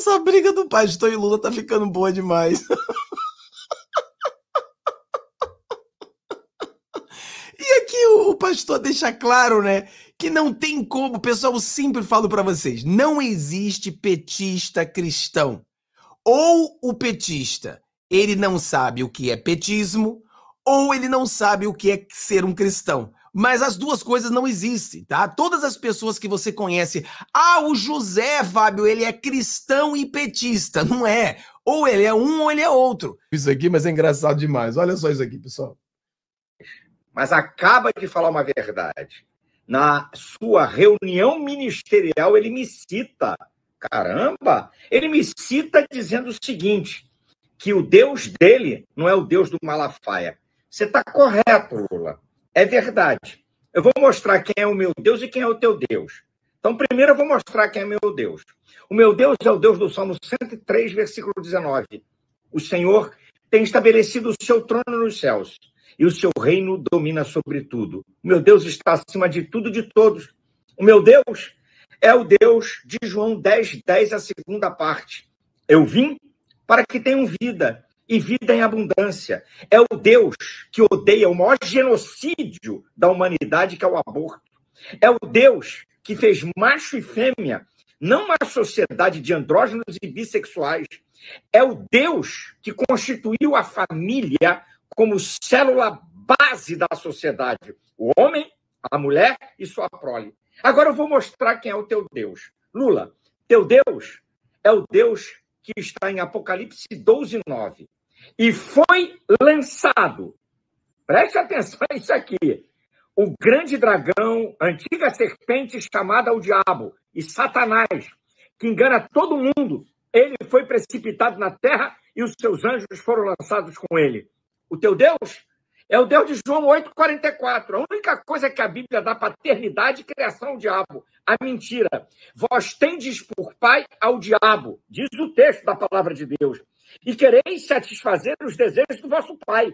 Essa briga do pastor e Lula tá ficando boa demais. E aqui o, pastor deixa claro, né, que não tem como, pessoal, eu sempre falo para vocês, não existe petista cristão. Ou o petista, ele não sabe o que é petismo, ou ele não sabe o que é ser um cristão. Mas as duas coisas não existem, tá? Todas as pessoas que você conhece, ah, o José, Fábio, ele é cristão e petista, não é? Ou ele é um ou ele é outro. Isso aqui, mas é engraçado demais. Olha só isso aqui, pessoal. Mas acaba de falar uma verdade. Na sua reunião ministerial, ele me cita. Caramba! Ele me cita dizendo o seguinte: que o Deus dele não é o Deus do Malafaia. Você está correto, Lula. É verdade. Eu vou mostrar quem é o meu Deus e quem é o teu Deus. Então, primeiro eu vou mostrar quem é meu Deus. O meu Deus é o Deus do Salmo 103, versículo 19. O Senhor tem estabelecido o seu trono nos céus e o seu reino domina sobre tudo. O meu Deus está acima de tudo e de todos. O meu Deus é o Deus de João 10, 10, a segunda parte. Eu vim para que tenham vida e vida em abundância. É o Deus que odeia o maior genocídio da humanidade, que é o aborto. É o Deus que fez macho e fêmea, não uma sociedade de andrógenos e bissexuais. É o Deus que constituiu a família como célula base da sociedade. O homem, a mulher e sua prole. Agora eu vou mostrar quem é o teu Deus. Lula, teu Deus é o Deus que está em Apocalipse 12, 9. E foi lançado, preste atenção a isso aqui, o grande dragão, antiga serpente chamada o diabo e Satanás, que engana todo mundo. Ele foi precipitado na terra e os seus anjos foram lançados com ele. O teu Deus é o Deus de João 8,44. A única coisa que a Bíblia dá paternidade e é criação ao diabo. A mentira. Vós tendes por pai ao diabo, diz o texto da palavra de Deus. E quereis satisfazer os desejos do vosso pai.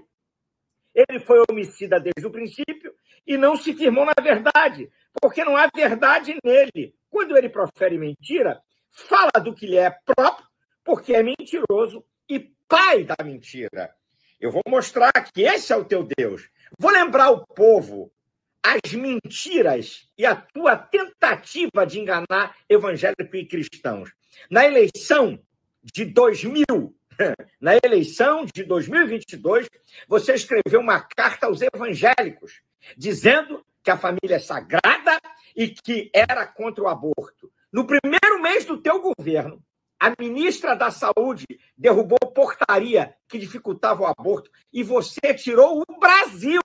Ele foi homicida desde o princípio e não se firmou na verdade, porque não há verdade nele. Quando ele profere mentira, fala do que lhe é próprio, porque é mentiroso e pai da mentira. Eu vou mostrar que esse é o teu Deus. Vou lembrar o povo as mentiras e a tua tentativa de enganar evangélicos e cristãos. Na eleição de 2000, na eleição de 2022, você escreveu uma carta aos evangélicos dizendo que a família é sagrada e que era contra o aborto. No primeiro mês do teu governo, a ministra da Saúde derrubou portaria que dificultava o aborto e você tirou o Brasil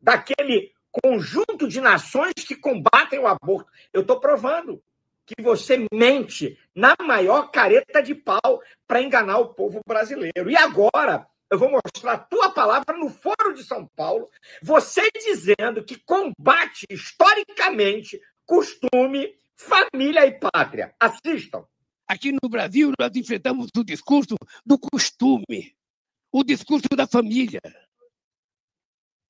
daquele conjunto de nações que combatem o aborto. Eu estou provando que você mente na maior careta de pau para enganar o povo brasileiro. E agora eu vou mostrar a tua palavra no Foro de São Paulo, você dizendo que combate historicamente costume, família e pátria. Assistam. Aqui no Brasil, nós enfrentamos o discurso do costume, o discurso da família,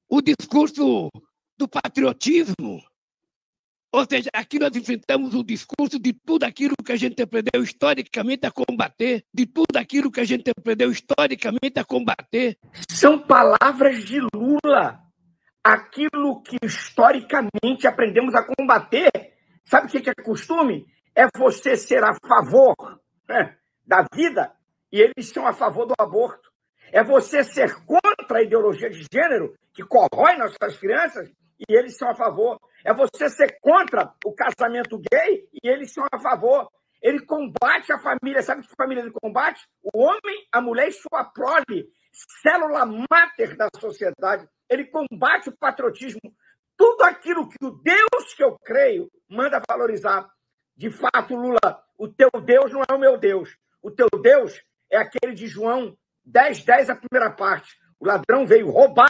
o discurso do patriotismo. Ou seja, aqui nós enfrentamos o discurso de tudo aquilo que a gente aprendeu historicamente a combater, de tudo aquilo que a gente aprendeu historicamente a combater. São palavras de Lula. Aquilo que historicamente aprendemos a combater. Sabe o que é costume? é você ser a favor né, da vida e eles são a favor do aborto. É você ser contra a ideologia de gênero que corrói nossas crianças e eles são a favor. É você ser contra o casamento gay e eles são a favor. Ele combate a família. Sabe que família ele combate? O homem, a mulher e sua prole, célula máter da sociedade. Ele combate o patriotismo. Tudo aquilo que o Deus que eu creio manda valorizar. De fato, Lula, o teu Deus não é o meu Deus. O teu Deus é aquele de João 10, 10, a primeira parte. O ladrão veio roubar,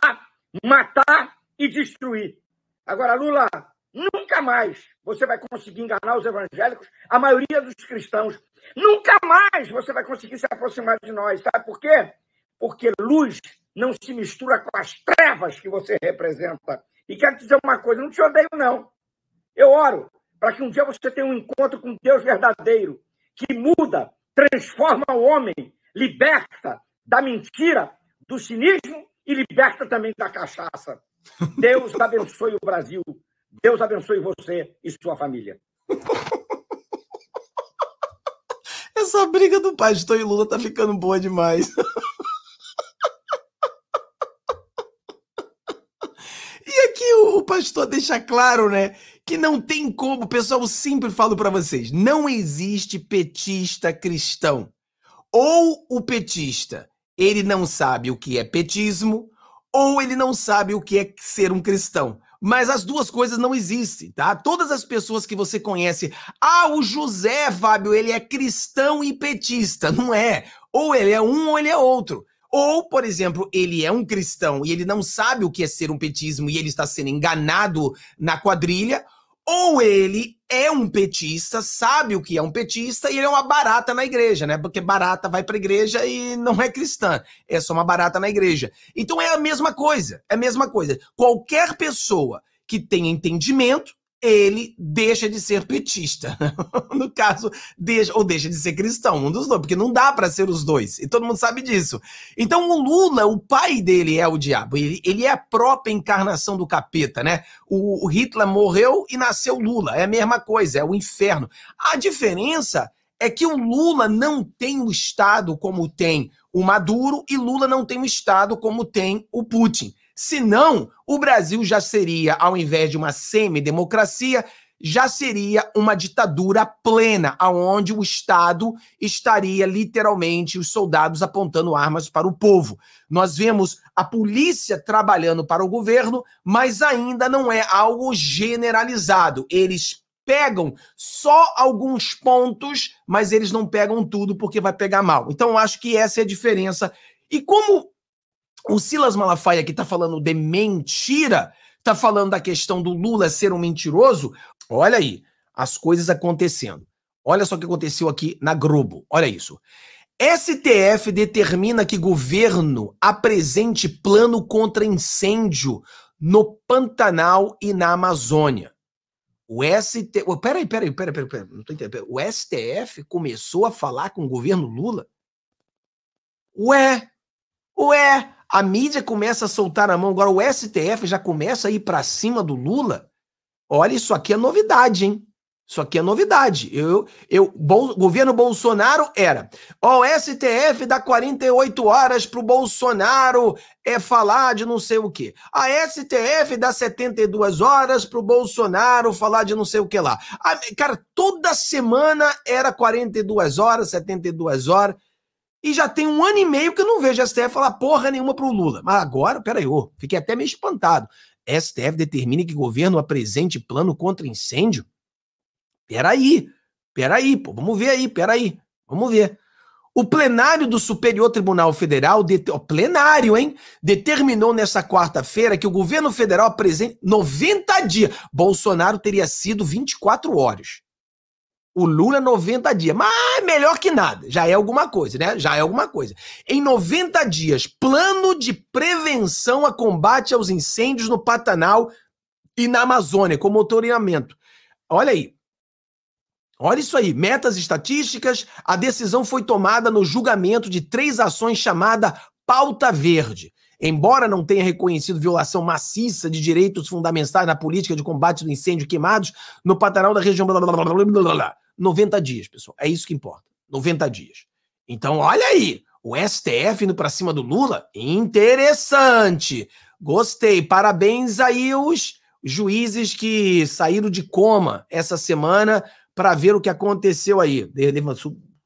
matar e destruir. Agora, Lula, nunca mais você vai conseguir enganar os evangélicos, a maioria dos cristãos. Nunca mais você vai conseguir se aproximar de nós. Sabe por quê? Porque luz não se mistura com as trevas que você representa. E quero dizer uma coisa: não te odeio, não. Eu oro, para que um dia você tenha um encontro com Deus verdadeiro, que muda, transforma o homem, liberta da mentira, do cinismo e liberta também da cachaça. Deus abençoe o Brasil. Deus abençoe você e sua família. Essa briga do pastor e Lula tá ficando boa demais. pastor deixa claro, né? Que não tem como. pessoal, eu sempre falo para vocês: não existe petista cristão. Ou o petista, ele não sabe o que é petismo, ou ele não sabe o que é ser um cristão. Mas as duas coisas não existem, tá? Todas as pessoas que você conhece, ah, o José, Fábio, ele é cristão e petista. Não é. Ou ele é um ou ele é outro. Ou, por exemplo, ele é um cristão e ele não sabe o que é ser um petismo e ele está sendo enganado na quadrilha, ou ele é um petista, sabe o que é um petista e ele é uma barata na igreja, né? Porque barata vai para a igreja e não é cristã, é só uma barata na igreja. Então é a mesma coisa, é a mesma coisa. Qualquer pessoa que tenha entendimento ele deixa de ser petista. no caso, deixa, ou deixa de ser cristão, um dos dois, porque não dá para ser os dois. E todo mundo sabe disso. Então, o Lula, o pai dele é o diabo. Ele, ele é a própria encarnação do capeta, né? O, o Hitler morreu e nasceu Lula. É a mesma coisa, é o inferno. A diferença é que o Lula não tem o Estado como tem o Maduro e Lula não tem o Estado como tem o Putin. Senão, o Brasil já seria, ao invés de uma semidemocracia, já seria uma ditadura plena, aonde o Estado estaria literalmente os soldados apontando armas para o povo. Nós vemos a polícia trabalhando para o governo, mas ainda não é algo generalizado. Eles pegam só alguns pontos, mas eles não pegam tudo porque vai pegar mal. Então eu acho que essa é a diferença. E como o Silas Malafaia que está falando de mentira, está falando da questão do Lula ser um mentiroso. Olha aí, as coisas acontecendo. Olha só o que aconteceu aqui na Globo. Olha isso. STF determina que governo apresente plano contra incêndio no Pantanal e na Amazônia. O STF. peraí, peraí, peraí, peraí, peraí, não tô entendendo. O STF começou a falar com o governo Lula? Ué! Ué! A mídia começa a soltar a mão. Agora o STF já começa a ir para cima do Lula. Olha, isso aqui é novidade, hein? Isso aqui é novidade. Eu, eu, bol, governo Bolsonaro era. Ó, o STF dá 48 horas para o Bolsonaro é falar de não sei o quê. A STF dá 72 horas para o Bolsonaro falar de não sei o que lá. A, cara, toda semana era 42 horas, 72 horas. E já tem um ano e meio que eu não vejo a STF falar porra nenhuma pro Lula. Mas agora, peraí, eu fiquei até meio espantado. STF determina que governo apresente plano contra incêndio? Peraí, peraí, pô, vamos ver aí, peraí, vamos ver. O plenário do Superior Tribunal Federal, de, ó, plenário, hein? Determinou nessa quarta-feira que o governo federal apresente 90 dias. Bolsonaro teria sido 24 horas. O Lula, 90 dias. Mas melhor que nada. Já é alguma coisa, né? Já é alguma coisa. Em 90 dias, plano de prevenção a combate aos incêndios no Pantanal e na Amazônia, com motorinamento. Olha aí. Olha isso aí, metas estatísticas. A decisão foi tomada no julgamento de três ações chamada Pauta Verde. Embora não tenha reconhecido violação maciça de direitos fundamentais na política de combate do incêndio queimados no Pantanal da região. Blá, blá, blá, blá, blá, blá. 90 dias, pessoal. É isso que importa. 90 dias. Então, olha aí. O STF indo para cima do Lula? Interessante. Gostei. Parabéns aí os juízes que saíram de coma essa semana para ver o que aconteceu aí. De, de,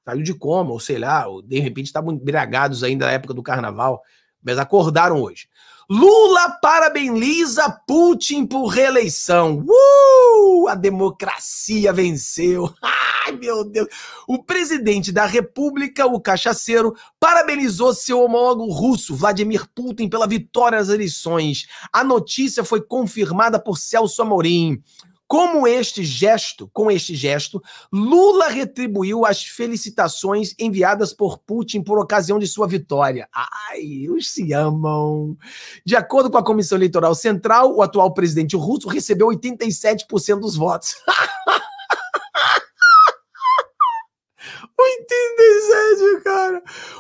saiu de coma, ou sei lá, ou de repente estavam embriagados ainda na época do carnaval, mas acordaram hoje. Lula parabeniza Putin por reeleição. Uh! A democracia venceu. Ai, meu Deus. O presidente da República, o cachaceiro, parabenizou seu homólogo russo, Vladimir Putin, pela vitória nas eleições. A notícia foi confirmada por Celso Amorim. Como este gesto, com este gesto, Lula retribuiu as felicitações enviadas por Putin por ocasião de sua vitória. Ai, os se amam. De acordo com a Comissão Eleitoral Central, o atual presidente russo recebeu 87% dos votos. 87,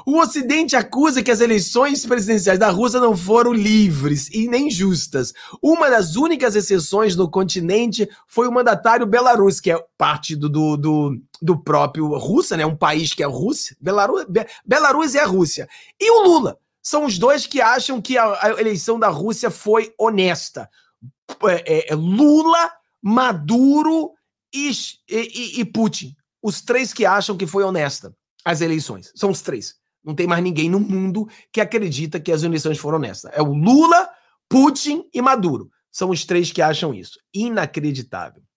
O Ocidente acusa que as eleições presidenciais da Rússia não foram livres e nem justas. Uma das únicas exceções no continente foi o mandatário Belarus, que é parte do, do, do, do próprio Rússia, né? Um país que é a Rússia. Belarus, Be, Belarus é a Rússia. E o Lula. São os dois que acham que a, a eleição da Rússia foi honesta.','///////////////////////////////////////////////////////////////////////////////////////////////////////////////////////////////////////////////////////////////////////////////////////////////////////////////////////////////////////////////////////////////////////////////////////////////////////////////////////////////////////////////////////////////////////////////////////// é, é, é Lula, Maduro e Putin, os os três três. que que acham foi honesta as eleições. São não tem mais ninguém no mundo que acredita que as eleições foram honestas. É o Lula, Putin e Maduro. São os três que acham isso. Inacreditável.